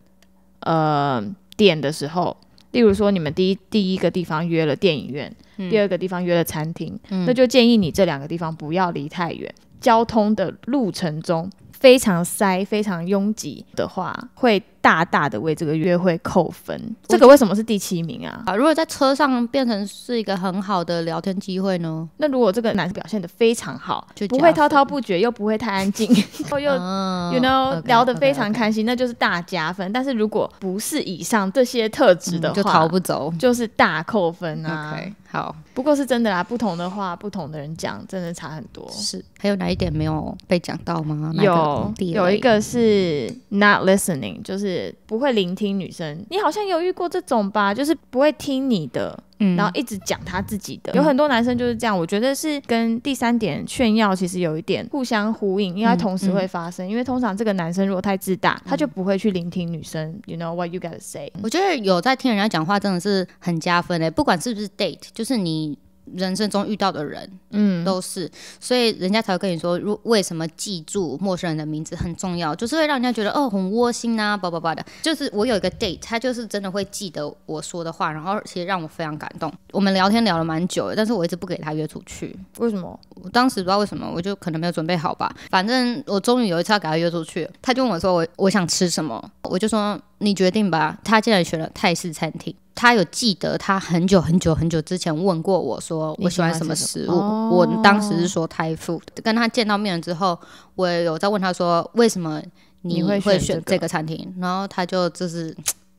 呃。点的时候，例如说你们第一第一个地方约了电影院，第二个地方约了餐厅，那就建议你这两个地方不要离太远，交通的路程中非常塞、非常拥挤的话，会。大大的为这个约会扣分，这个为什么是第七名啊？啊，如果在车上变成是一个很好的聊天机会呢？那如果这个男表现的非常好，就不会滔滔不绝，又不会太安静，[LAUGHS] 又又 know 聊的非常开心，那就是大加分。但是如果不是以上这些特质的话，就逃不走，就是大扣分啊。好，不过是真的啦，不同的话，不同的人讲，真的差很多。是，还有哪一点没有被讲到吗？有，有一个是 not listening，就是。不会聆听女生，你好像有遇过这种吧？就是不会听你的，嗯，然后一直讲他自己的。有很多男生就是这样，我觉得是跟第三点炫耀其实有一点互相呼应，因为同时会发生。因为通常这个男生如果太自大，他就不会去聆听女生。You know what you gotta say？我觉得有在听人家讲话真的是很加分诶，不管是不是 date，就是你。人生中遇到的人，嗯，都是，所以人家才会跟你说，如为什么记住陌生人的名字很重要，就是会让人家觉得哦很窝心呐，叭叭叭的。就是我有一个 date，他就是真的会记得我说的话，然后其实让我非常感动。我们聊天聊了蛮久的，但是我一直不给他约出去。为什么？我当时不知道为什么，我就可能没有准备好吧。反正我终于有一次要给他约出去，他就问我说我我想吃什么，我就说。你决定吧。他竟然选了泰式餐厅。他有记得，他很久很久很久之前问过我说，我喜欢什么食物。我当时是说泰富 food。跟他见到面了之后，我有在问他说，为什么你会选这个餐厅？然后他就就是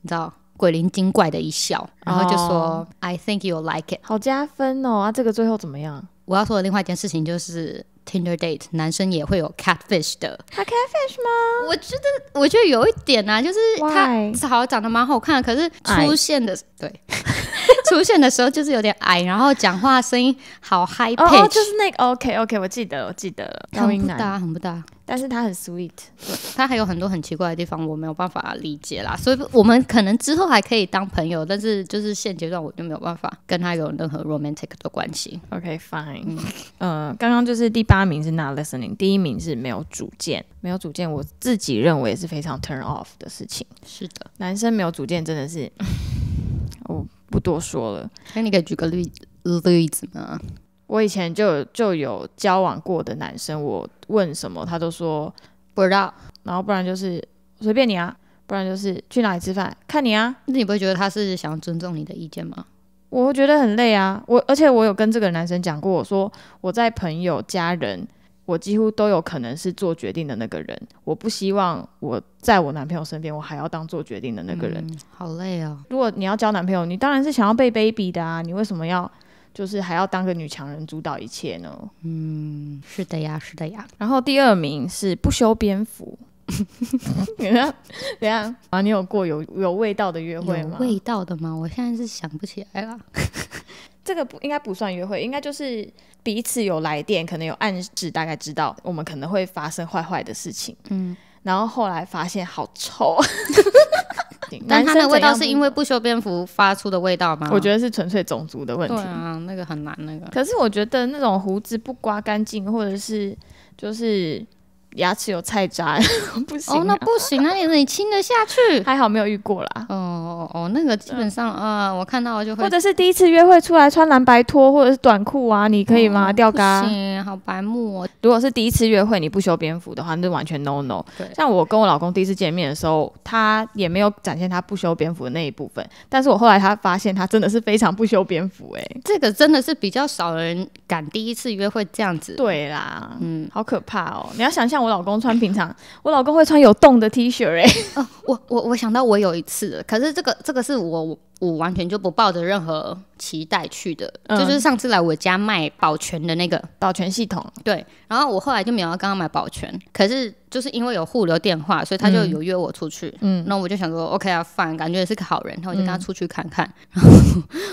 你知道鬼灵精怪的一笑，然后就说 I think you like it。好加分哦！啊，这个最后怎么样？我要说的另外一件事情就是。Tinder date，男生也会有 catfish 的，他 catfish 吗？我觉得我觉得有一点啊，就是他好长得蛮好看，可是出现的对 [LAUGHS] 出现的时候就是有点矮，然后讲话声音好 high pitch，就是那个 OK OK，我记得我记得，很不搭，很不搭，但是他很 sweet，他还有很多很奇怪的地方，我没有办法理解啦，所以我们可能之后还可以当朋友，但是就是现阶段我就没有办法跟他有任何 romantic 的关系。OK fine，嗯，刚刚就是第八。八名是 not listening，第一名是没有主见，没有主见，我自己认为是非常 turn off 的事情。是的，男生没有主见真的是，[SIGHS] 我不多说了。那你给举个例例子呢？我以前就就有交往过的男生，我问什么他都说不知道，然后不然就是随便你啊，不然就是去哪里吃饭看你啊。那你不会觉得他是想尊重你的意见吗？我觉得很累啊！我而且我有跟这个男生讲过，我说我在朋友、家人，我几乎都有可能是做决定的那个人。我不希望我在我男朋友身边，我还要当做决定的那个人。好累哦！如果你要交男朋友，你当然是想要被 baby 的啊！你为什么要就是还要当个女强人主导一切呢？嗯，是的呀，是的呀。然后第二名是不修边幅。[LAUGHS] 等下，怎样啊？你有过有有味道的约会吗？味道的吗？我现在是想不起来了。[LAUGHS] 这个不应该不算约会，应该就是彼此有来电，可能有暗示，大概知道我们可能会发生坏坏的事情。嗯，然后后来发现好臭。[LAUGHS] 但它的味道是因为不修边幅发出的味道吗？我觉得是纯粹种族的问题。对啊，那个很难那个。可是我觉得那种胡子不刮干净，或者是就是。牙齿有菜渣，[LAUGHS] 不行哦，那不行啊！你你亲得下去？还好没有遇过啦。哦哦哦，那个基本上啊，我看到就会，或者是第一次约会出来穿蓝白拖或者是短裤啊，你可以吗？吊嘎，不行，好白目。如果是第一次约会你不修边幅的话，那完全 no no。像我跟我老公第一次见面的时候，他也没有展现他不修边幅的那一部分，但是我后来他发现他真的是非常不修边幅，哎，这个真的是比较少人敢第一次约会这样子。对啦，嗯，好可怕哦！你要想象。我老公穿平常，[LAUGHS] 我老公会穿有洞的 T 恤哎。哦，我我我想到我有一次，可是这个这个是我。我完全就不抱着任何期待去的，就是上次来我家卖保全的那个保全系统，对。然后我后来就没有跟他买保全，可是就是因为有互留电话，所以他就有约我出去。嗯，那我就想说，OK 啊，e 感觉是个好人，那我就跟他出去看看。[LAUGHS]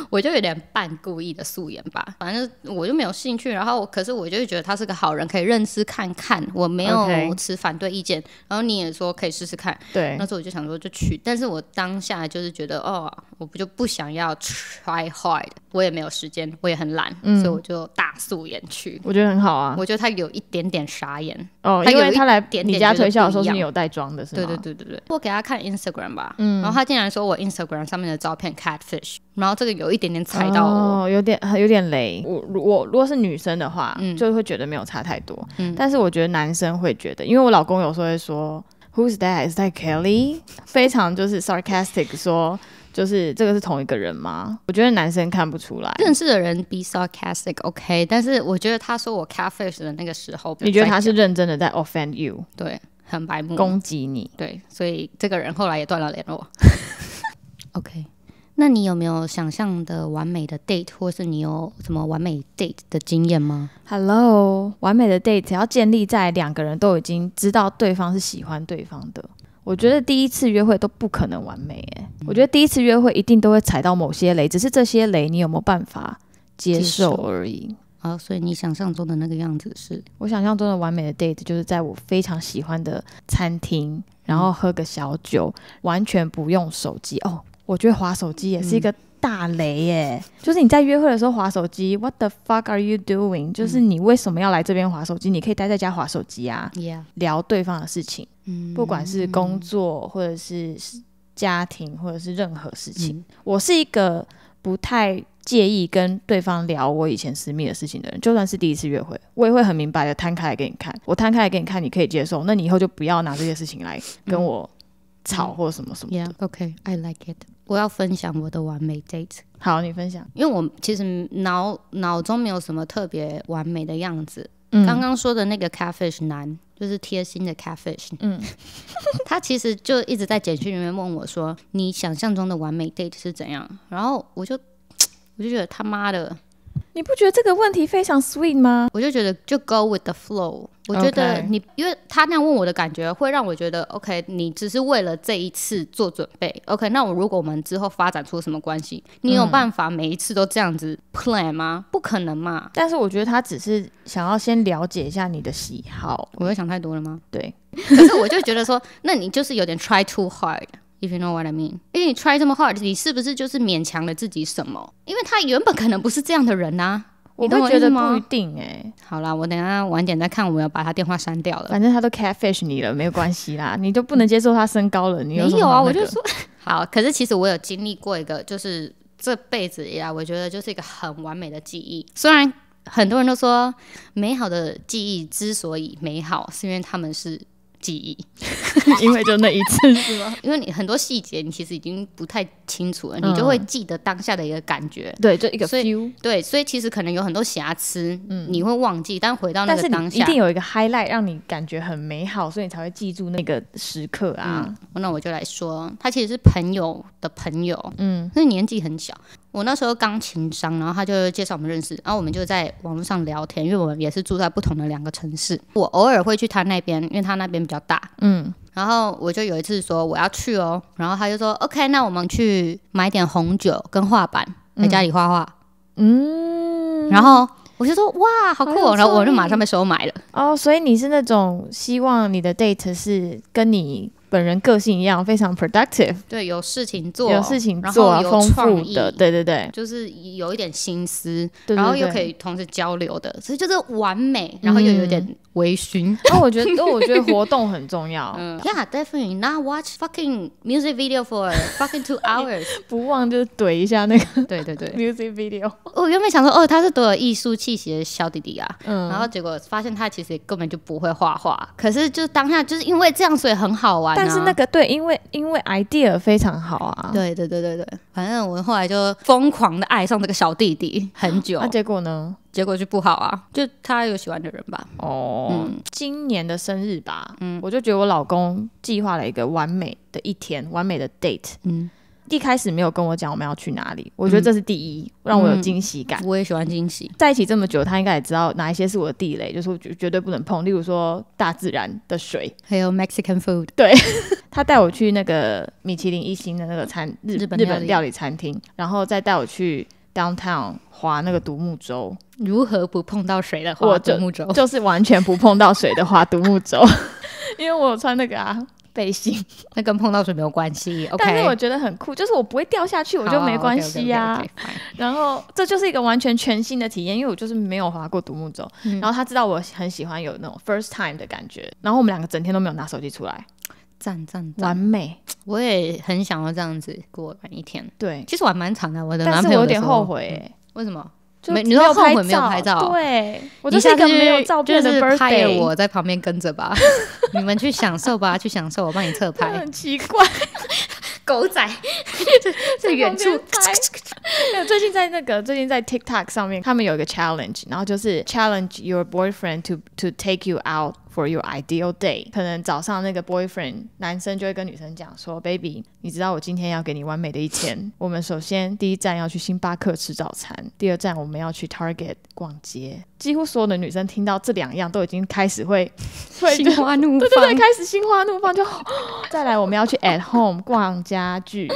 我就有点半故意的素颜吧，反正我就没有兴趣。然后，可是我就觉得他是个好人，可以认识看看，我没有持反对意见。然后你也说可以试试看，对。那时候我就想说就去，但是我当下就是觉得，哦，我不。就不想要 try hard，我也没有时间，我也很懒，所以我就大素颜去。我觉得很好啊。我觉得他有一点点傻眼哦，因为他来你家推销，的候是你有带妆的是吗？对对对对对。我给他看 Instagram 吧，嗯，然后他竟然说我 Instagram 上面的照片 catfish，然后这个有一点点踩到我，有点有点雷。我我如果是女生的话，就会觉得没有差太多，嗯，但是我觉得男生会觉得，因为我老公有时候会说，Who's that？Is That Kelly？非常就是 sarcastic 说。就是这个是同一个人吗？我觉得男生看不出来。认识的人 be sarcastic OK，但是我觉得他说我 catfish 的那个时候，你觉得他是认真的在 offend you？对，很白目，攻击你。对，所以这个人后来也断了联络。[LAUGHS] OK，那你有没有想象的完美的 date，或是你有什么完美 date 的经验吗？Hello，完美的 date 要建立在两个人都已经知道对方是喜欢对方的。我觉得第一次约会都不可能完美哎，我觉得第一次约会一定都会踩到某些雷，只是这些雷你有没有办法接受而已啊？所以你想象中的那个样子是？我想象中的完美的 date 就是在我非常喜欢的餐厅，然后喝个小酒，完全不用手机哦。我觉得划手机也是一个。大雷耶，就是你在约会的时候划手机。What the fuck are you doing？就是你为什么要来这边划手机？你可以待在家划手机啊，聊对方的事情，不管是工作或者是家庭或者是任何事情。我是一个不太介意跟对方聊我以前私密的事情的人，就算是第一次约会，我也会很明白的摊开来给你看。我摊开来给你看，你可以接受，那你以后就不要拿这些事情来跟我吵或者什么什么。Yeah，OK，I like it。我要分享我的完美 date。好，你分享，因为我其实脑脑中没有什么特别完美的样子。刚刚说的那个 cafish t 男，就是贴心的 cafish t。嗯，[LAUGHS] 他其实就一直在简讯里面问我说：“你想象中的完美 date 是怎样？”然后我就 [TSK] 我就觉得他妈的。你不觉得这个问题非常 sweet 吗？我就觉得就 go with the flow。我觉得你，因为他那样问我的感觉，会让我觉得 OK。你只是为了这一次做准备。OK，那我如果我们之后发展出什么关系，你有办法每一次都这样子 plan 吗？不可能嘛。但是我觉得他只是想要先了解一下你的喜好。我又想太多了吗？对。[LAUGHS] 可是我就觉得说，那你就是有点 try too hard。If you know what I mean？因为你 try 这么 hard，你是不是就是勉强了自己什么？因为他原本可能不是这样的人呐。我会觉得不一定哎。好啦，我等下晚点再看，我要把他电话删掉了，反正他都 catfish 你了，没有关系啦。你就不能接受他身高了？你没有啊，我就说好。可是其实我有经历过一个，就是这辈子以来，我觉得就是一个很完美的记忆。虽然很多人都说，美好的记忆之所以美好，是因为他们是。记忆，[LAUGHS] 因为就那一次，是吗？[LAUGHS] 因为你很多细节，你其实已经不太清楚了，你就会记得当下的一个感觉。对，就一个，所以对，所以其实可能有很多瑕疵，嗯，你会忘记。但回到那个当下，一定有一个 high light 让你感觉很美好，所以你才会记住那个时刻啊。那我就来说，他其实是朋友的朋友，嗯，那年纪很小。我那时候刚情商，然后他就介绍我们认识，然后我们就在网络上聊天，因为我们也是住在不同的两个城市。我偶尔会去他那边，因为他那边比较大，嗯。然后我就有一次说我要去哦，然后他就说 OK，那我们去买点红酒跟画板，在家里画画，嗯。然后我就说哇，好酷哦，然后我就马上被收买了。哦，所以你是那种希望你的 date 是跟你。本人个性一样，非常 productive，对，有事情做，有事情做，有创意，对对对，就是有一点心思，然后又可以同时交流的，所以就是完美，然后又有点微醺。那我觉得，那我觉得活动很重要。[LAUGHS] Yeah, definitely. Now watch fucking music video for fucking two hours. [LAUGHS] 不忘就是怼一下那个，对对对，[LAUGHS] music video。我原本想说，哦，他是多有艺术气息的小弟弟啊，嗯，然后结果发现他其实根本就不会画画，可是就当下就是因为这样，所以很好玩。但是那个对，因为因为 idea 非常好啊。对对对对对，反正我后来就疯狂的爱上这个小弟弟很久。那结果呢？结果就不好啊，就他有喜欢的人吧。哦，今年的生日吧，嗯，我就觉得我老公计划了一个完美的一天，完美的 date。嗯。一开始没有跟我讲我们要去哪里，我觉得这是第一让我有惊喜感。我也喜欢惊喜，在一起这么久，他应该也知道哪一些是我的地雷，就是绝绝对不能碰。例如说大自然的水，还有 Mexican food。对 [LAUGHS] 他带我去那个米其林一星的那个餐日本日本料理餐厅，然后再带我去 downtown 划那个独木舟。如何不碰到水的话，独木舟？[LAUGHS] 就是完全不碰到水的话，独木舟，[LAUGHS] 因为我有穿那个啊。背心，[LAUGHS] 那跟碰到水没有关系。OK，但是我觉得很酷，就是我不会掉下去，我就没关系呀。然后这就是一个完全全新的体验，因为我就是没有划过独木舟。然后他知道我很喜欢有那种 first time 的感觉。然后我们两个整天都没有拿手机出来，赞赞赞，完美。我也很想要这样子过完一天。对，其实我还蛮长的。我的男朋友有点后悔，为什么？没，你知道后悔没有拍照？对，我都是没有照片的。不是，拍了我在旁边跟着吧，[LAUGHS] 你们去享受吧，去享受，我帮你侧拍。很奇怪，狗仔 [LAUGHS] 在远处拍。最近在那个，最近在 TikTok 上面，他们有一个 challenge，然后就是 challenge your boyfriend to to take you out。For your ideal day，可能早上那个 boyfriend 男生就会跟女生讲说，Baby，你知道我今天要给你完美的一天。我们首先第一站要去星巴克吃早餐，第二站我们要去 Target 逛街。几乎所有的女生听到这两样都已经开始会 [LAUGHS] 心花 [LAUGHS] 怒放，对对对，开始心花怒放。就 [LAUGHS] 再来，我们要去 At Home 逛家具。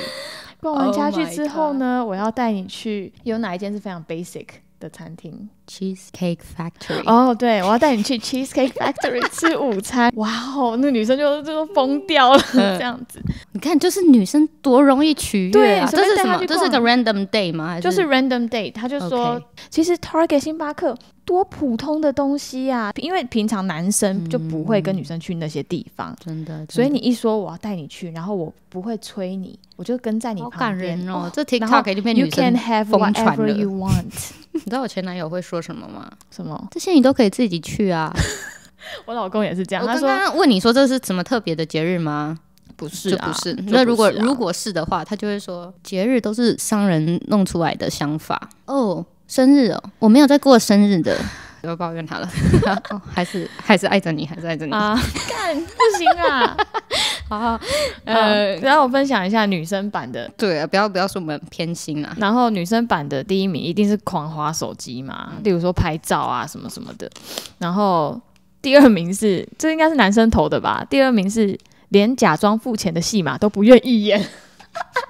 逛完家具之后呢，我要带你去，有哪一间是非常 basic？餐厅 Cheesecake Factory 哦，对，我要带你去 Cheesecake Factory 吃午餐。哇哦，那女生就就疯掉了这样子。你看，就是女生多容易取悦。这是什么？这是个 random day 吗？就是 random day，他就说，其实 Target、星巴克。多普通的东西呀，因为平常男生就不会跟女生去那些地方，真的。所以你一说我要带你去，然后我不会催你，我就跟在你旁边哦。这 TikTok 就变女生 want。[LAUGHS] 你知道我前男友会说什么吗？什么？这些你都可以自己去啊。[LAUGHS] 我老公也是这样。他刚刚问你说这是什么特别的节日吗？不是，不是。那如果如果是的话，他就会说节日都是商人弄出来的想法哦。生日哦，我没有在过生日的，不要抱怨他了。[LAUGHS] 还是还是爱着你，还是爱着你啊！干不行啊，[LAUGHS] 好好，呃，然后我分享一下女生版的，对啊，不要不要说我们偏心啊。然后女生版的第一名一定是狂花手机嘛，例如说拍照啊什么什么的。然后第二名是，这应该是男生投的吧？第二名是连假装付钱的戏码都不愿意演。[LAUGHS]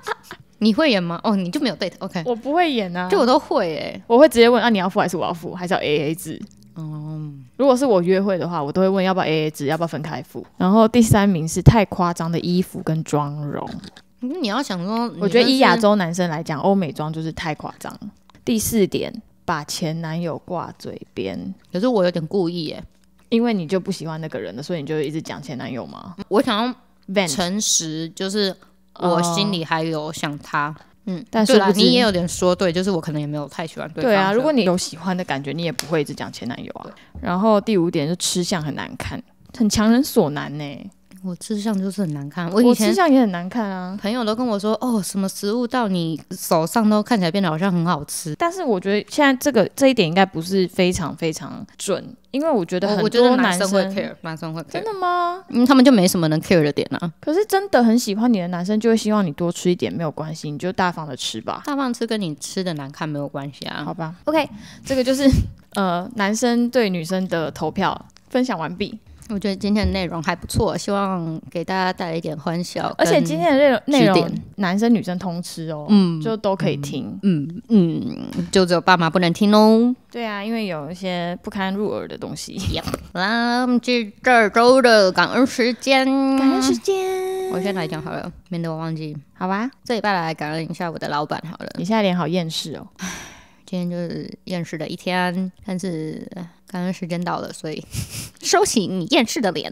你会演吗？哦，你就没有对 e OK，我不会演啊，就我都会哎。我会直接问啊，你要付还是我要付，还是要 AA 制？哦，如果是我约会的话，我都会问要不要 AA 制，要不要分开付。然后第三名是太夸张的衣服跟妆容。你要想说，我觉得以亚洲男生来讲，欧美妆就是太夸张。第四点，把前男友挂嘴边，可是我有点故意耶，因为你就不喜欢那个人了，所以你就一直讲前男友吗？我想要诚实，就是。我心里还有想他，嗯，但是你也有点说对，就是我可能也没有太喜欢对方。对啊，如果你有喜欢的感觉，你也不会一直讲前男友啊。然后第五点是吃相很难看，很强人所难呢。我吃相就是很难看，我以前也很难看啊。朋友都跟我说，哦，什么食物到你手上都看起来变得好像很好吃。但是我觉得现在这个这一点应该不是非常非常准，因为我觉得很多男生会 care，男生会真的吗？他们就没什么能 care 的点啊。可是真的很喜欢你的男生就会希望你多吃一点，没有关系，你就大方的吃吧。大方吃跟你吃的难看没有关系啊。好吧，OK，这个就是呃男生对女生的投票分享完毕。我觉得今天的内容还不错，希望给大家带来一点欢笑。而且今天的内内容，男生女生通吃哦，嗯，就都可以听，嗯嗯，就只有爸妈不能听哦。对啊，因为有一些不堪入耳的东西。好啦，我们去这周的感恩时间，感恩时间，我先来讲好了，免得我忘记，好吧？这礼拜来感恩一下我的老板好了。你现在脸好厌世哦，今天就是厌世的一天，但是。刚刚时间到了，所以 [LAUGHS] 收起你厌世的脸。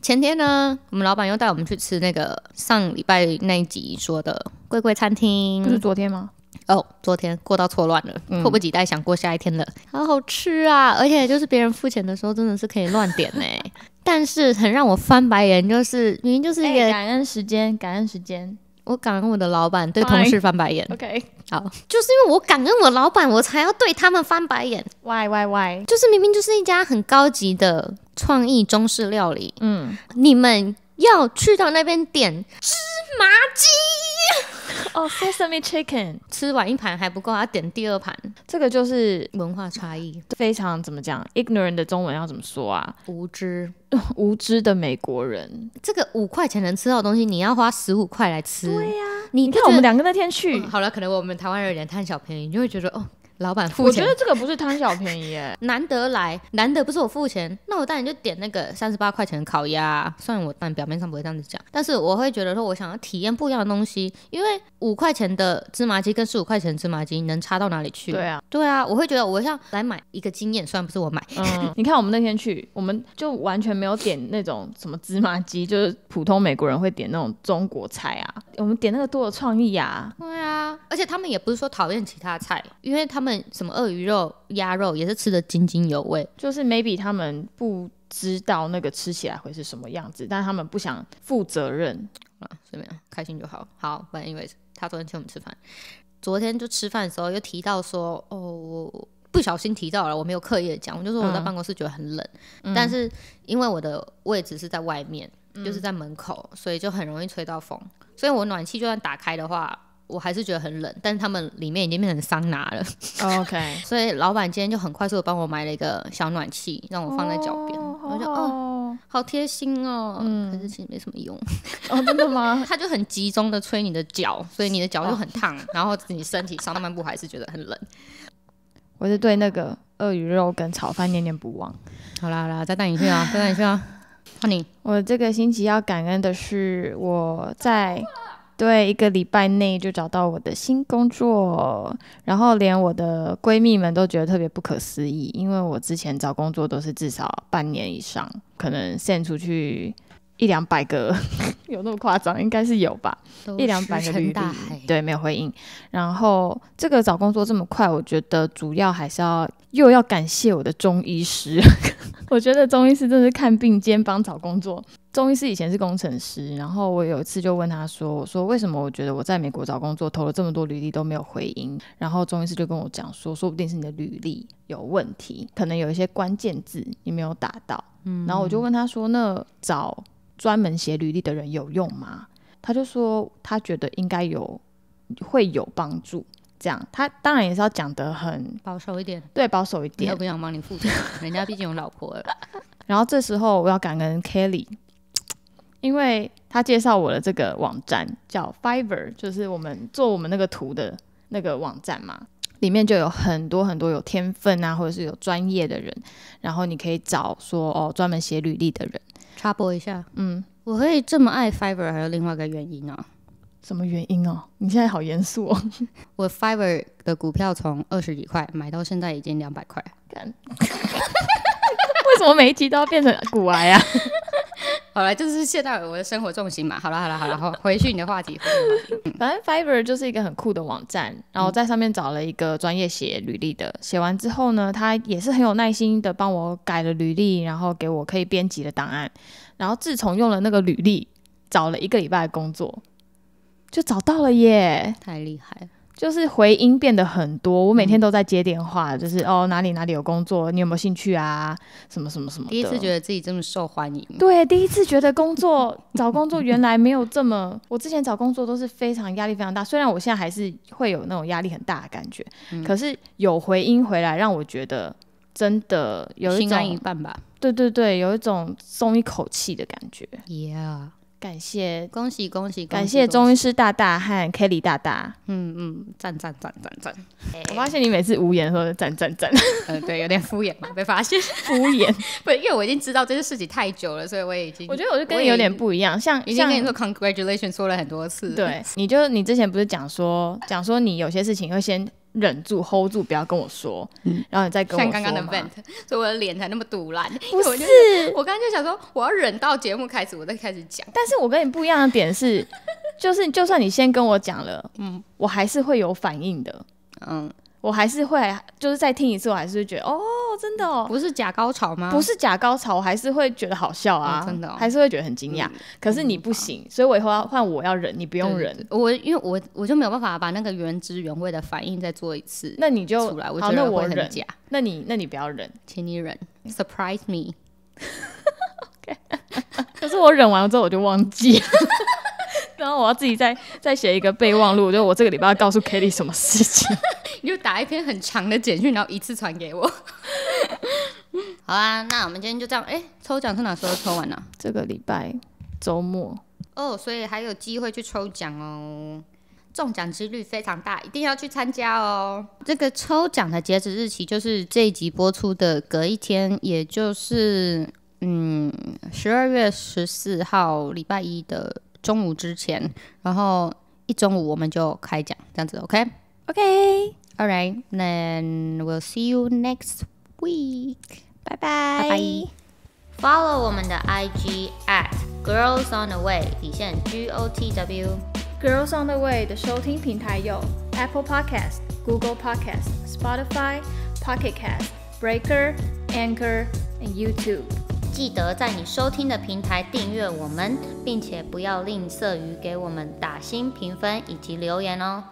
前天呢，我们老板又带我们去吃那个上礼拜那一集说的贵贵餐厅。是昨天吗？哦，昨天过到错乱了，迫不及待想过下一天了。好好吃啊！而且就是别人付钱的时候，真的是可以乱点呢。[LAUGHS] 但是很让我翻白眼，就是明明就是一个感恩时间，感恩时间。我感恩我的老板对同事翻白眼，OK，好，就是因为我感恩我老板，我才要对他们翻白眼。Why why why？就是明明就是一家很高级的创意中式料理，嗯，你们要去到那边点芝麻鸡。哦，sesame chicken 吃完一盘还不够要点第二盘。这个就是文化差异，非常怎么讲？ignorant 中文要怎么说啊？无知，[LAUGHS] 无知的美国人。这个五块钱能吃到的东西，你要花十五块来吃。对呀，你看我们两个那天去，好了，可能我们台湾人有点贪小便宜，你就会觉得哦。老板付钱，我觉得这个不是贪小便宜哎，[LAUGHS] 难得来，难得不是我付钱，那我当然就点那个三十八块钱的烤鸭，虽然我但表面上不会这样子讲，但是我会觉得说我想要体验不一样的东西，因为五块钱的芝麻鸡跟十五块钱的芝麻鸡能差到哪里去？对啊，对啊，我会觉得我想来买一个经验，虽然不是我买，[LAUGHS] 你看我们那天去，我们就完全没有点那种什么芝麻鸡，就是普通美国人会点那种中国菜啊，我们点那个多有创意啊，对啊，而且他们也不是说讨厌其他菜，因为他们。什么鳄鱼肉、鸭肉也是吃的津津有味，就是 maybe 他们不知道那个吃起来会是什么样子，但他们不想负责任啊，怎么样？开心就好。好，反正因为他昨天请我们吃饭，昨天就吃饭的时候又提到说，哦，我不小心提到了，我没有刻意的讲，我就说我在办公室觉得很冷，但是因为我的位置是在外面，就是在门口，所以就很容易吹到风，所以我暖气就算打开的话。我还是觉得很冷，但是他们里面已经变成桑拿了。OK，[LAUGHS] 所以老板今天就很快速的帮我买了一个小暖气，让我放在脚边。我就哦，好贴心哦。嗯，可是其实没什么用。哦，真的吗？[LAUGHS] 他就很集中的吹你的脚，所以你的脚就很烫，然后你身体上半部还是觉得很冷。我是对那个鳄鱼肉跟炒饭念念不忘。好啦，好啦，再带你去啊，再带你去啊。那你，我这个星期要感恩的是我在。对，一个礼拜内就找到我的新工作，然后连我的闺蜜们都觉得特别不可思议，因为我之前找工作都是至少半年以上，可能现出去。一两百个 [LAUGHS] 有那么夸张？应该是有吧，一两百个履历对没有回应。然后这个找工作这么快，我觉得主要还是要又要感谢我的中医师。[LAUGHS] 我觉得中医师真是看病兼帮找工作。中医师以前是工程师，然后我有一次就问他说：“我说为什么我觉得我在美国找工作投了这么多履历都没有回音？”然后中医师就跟我讲说：“说不定是你的履历有问题，可能有一些关键字你没有打到。”然后我就问他说：“那找？”专门写履历的人有用吗？他就说他觉得应该有会有帮助。这样他当然也是要讲得很保守一点，对，保守一点。我不想帮你负责，人家毕竟有老婆了。[LAUGHS] 然后这时候我要感恩 Kelly，因为他介绍我的这个网站叫 Fiverr，就是我们做我们那个图的那个网站嘛，里面就有很多很多有天分啊，或者是有专业的人，然后你可以找说哦专门写履历的人。插播一下，嗯，我可以这么爱 Fiver r 还有另外一个原因呢？什么原因哦？你现在好严肃。哦。[LAUGHS] 我 Fiver r 的股票从二十几块买到现在已经两百块。[LAUGHS] 为什么每一集都要变成股癌啊？好了，就是现在我的生活重心嘛。好了，好了，好了，好，[LAUGHS] 回去你的话题。[LAUGHS] 反正 Fiverr 就是一个很酷的网站，然后在上面找了一个专业写履历的。写完之后呢，他也是很有耐心的帮我改了履历，然后给我可以编辑的档案。然后自从用了那个履历，找了一个礼拜的工作，就找到了耶！太厉害了。就是回音变得很多，我每天都在接电话，就是哦哪里哪里有工作，你有没有兴趣啊？什么什么什么。第一次觉得自己这么受欢迎。对，第一次觉得工作 [LAUGHS] 找工作原来没有这么，我之前找工作都是非常压力非常大，虽然我现在还是会有那种压力很大的感觉，可是有回音回来让我觉得真的有一种心安一半吧。对对对，有一种松一口气的感觉。Yeah。感谢，恭喜，恭喜！感谢中医师大大和 Kelly 大大，嗯嗯，赞赞赞赞赞！我发现你每次无言的时候，赞赞赞。嗯，[LAUGHS] 对，有点敷衍嘛，被发现敷衍。[LAUGHS] 不，因为我已经知道这件事情太久了，所以我也已经我觉得我就跟你有点不一样，像已经跟你说 congratulation 说了很多次。对，你就你之前不是讲说讲说你有些事情会先。忍住，hold 住，不要跟我说，然后你再跟我。看刚刚的 v e n t 所以我的脸才那么毒辣。不是，我刚刚就想说，我要忍到节目开始，我再开始讲。但是我跟你不一样的点是，[LAUGHS] 就是就算你先跟我讲了，嗯，我还是会有反应的，嗯。我还是会，就是再听一次，我还是会觉得，哦，真的，不是假高潮吗？不是假高潮，我还是会觉得好笑啊，真的，还是会觉得很惊讶。可是你不行，所以我以后要换，我要忍，你不用忍。我因为我我就没有办法把那个原汁原味的反应再做一次，那你就出来，我觉得我很假。那你那你不要忍，请你忍，surprise me。[LAUGHS] [LAUGHS] 可是我忍完之后，我就忘记了。然后我要自己再再写一个备忘录，就我这个礼拜要告诉 Kitty 什么事情。[LAUGHS] 你就打一篇很长的简讯，然后一次传给我。[LAUGHS] 好啊，那我们今天就这样。哎，抽奖是哪时候抽完呢？这个礼拜周末哦，所以还有机会去抽奖哦，中奖几率非常大，一定要去参加哦。这个抽奖的截止日期就是这一集播出的隔一天，也就是嗯十二月十四号礼拜一的。中午之前，然后一中午我们就开讲，这样子，OK，OK，All right，then we'll see you next week，拜拜，拜拜。Follow 我们的 IG at Girls on the Way，底线 G O T W。Girls on the Way 的收听平台有 Apple Podcast、Google Podcast、Spotify、Pocket Cast、Breaker、Anchor 和 YouTube。记得在你收听的平台订阅我们，并且不要吝啬于给我们打新评分以及留言哦。